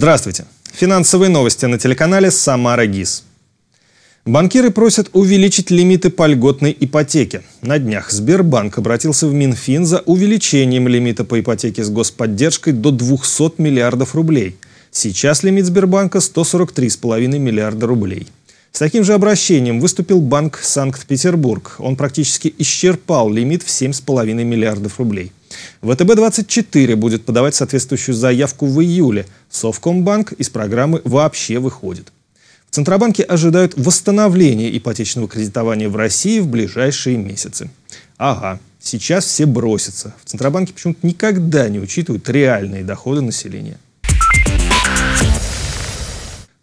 Здравствуйте. Финансовые новости на телеканале «Самара ГИС». Банкиры просят увеличить лимиты по льготной ипотеке. На днях Сбербанк обратился в Минфин за увеличением лимита по ипотеке с господдержкой до 200 миллиардов рублей. Сейчас лимит Сбербанка 143,5 миллиарда рублей. С таким же обращением выступил Банк Санкт-Петербург. Он практически исчерпал лимит в 7,5 миллиардов рублей. ВТБ-24 будет подавать соответствующую заявку в июле – Совкомбанк из программы вообще выходит. В Центробанке ожидают восстановления ипотечного кредитования в России в ближайшие месяцы. Ага, сейчас все бросятся. В Центробанке почему-то никогда не учитывают реальные доходы населения.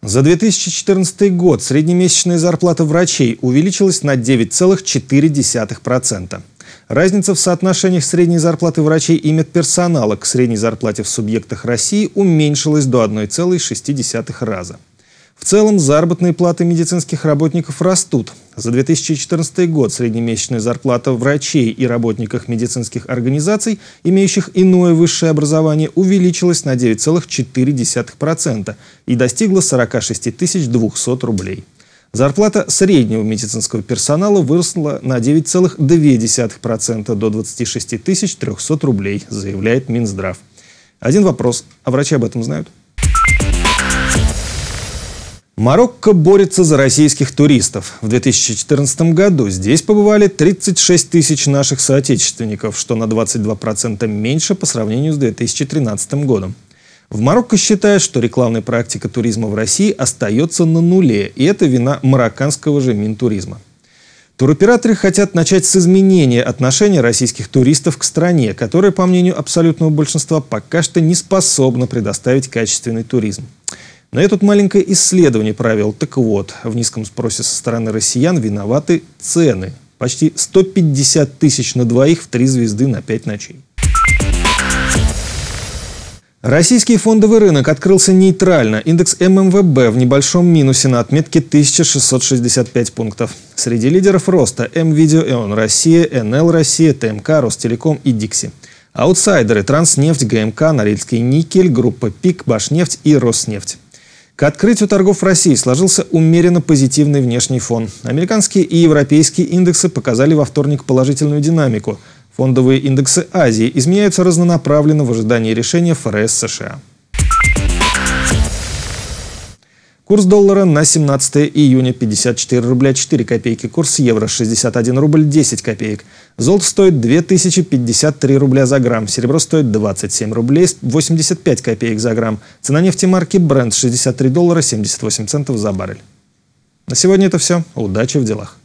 За 2014 год среднемесячная зарплата врачей увеличилась на 9,4%. Разница в соотношениях средней зарплаты врачей и медперсонала к средней зарплате в субъектах России уменьшилась до 1,6 раза. В целом заработные платы медицинских работников растут. За 2014 год среднемесячная зарплата врачей и работников медицинских организаций, имеющих иное высшее образование, увеличилась на 9,4% и достигла 46 200 рублей. Зарплата среднего медицинского персонала выросла на 9,2% до 26 300 рублей, заявляет Минздрав. Один вопрос. А врачи об этом знают? Марокко борется за российских туристов. В 2014 году здесь побывали 36 тысяч наших соотечественников, что на 22% меньше по сравнению с 2013 годом. В Марокко считают, что рекламная практика туризма в России остается на нуле, и это вина марокканского же Минтуризма. Туроператоры хотят начать с изменения отношения российских туристов к стране, которая, по мнению абсолютного большинства, пока что не способна предоставить качественный туризм. Но я тут маленькое исследование правил Так вот, в низком спросе со стороны россиян виноваты цены. Почти 150 тысяч на двоих в три звезды на пять ночей. Российский фондовый рынок открылся нейтрально. Индекс ММВБ в небольшом минусе на отметке 1665 пунктов. Среди лидеров роста МВидео, ЭОН Россия, НЛ Россия, ТМК, Ростелеком и Дикси. Аутсайдеры – Транснефть, ГМК, Норильский никель, группа ПИК, Башнефть и Роснефть. К открытию торгов в России сложился умеренно позитивный внешний фон. Американские и европейские индексы показали во вторник положительную динамику – Фондовые индексы Азии изменяются разнонаправленно в ожидании решения ФРС США. Курс доллара на 17 июня 54 рубля 4 копейки, курс евро 61 рубль 10 копеек. Золото стоит 2053 рубля за грамм, серебро стоит 27 рублей 85 копеек за грамм. Цена нефти марки Brent 63 доллара 78 центов за баррель. На сегодня это все. Удачи в делах.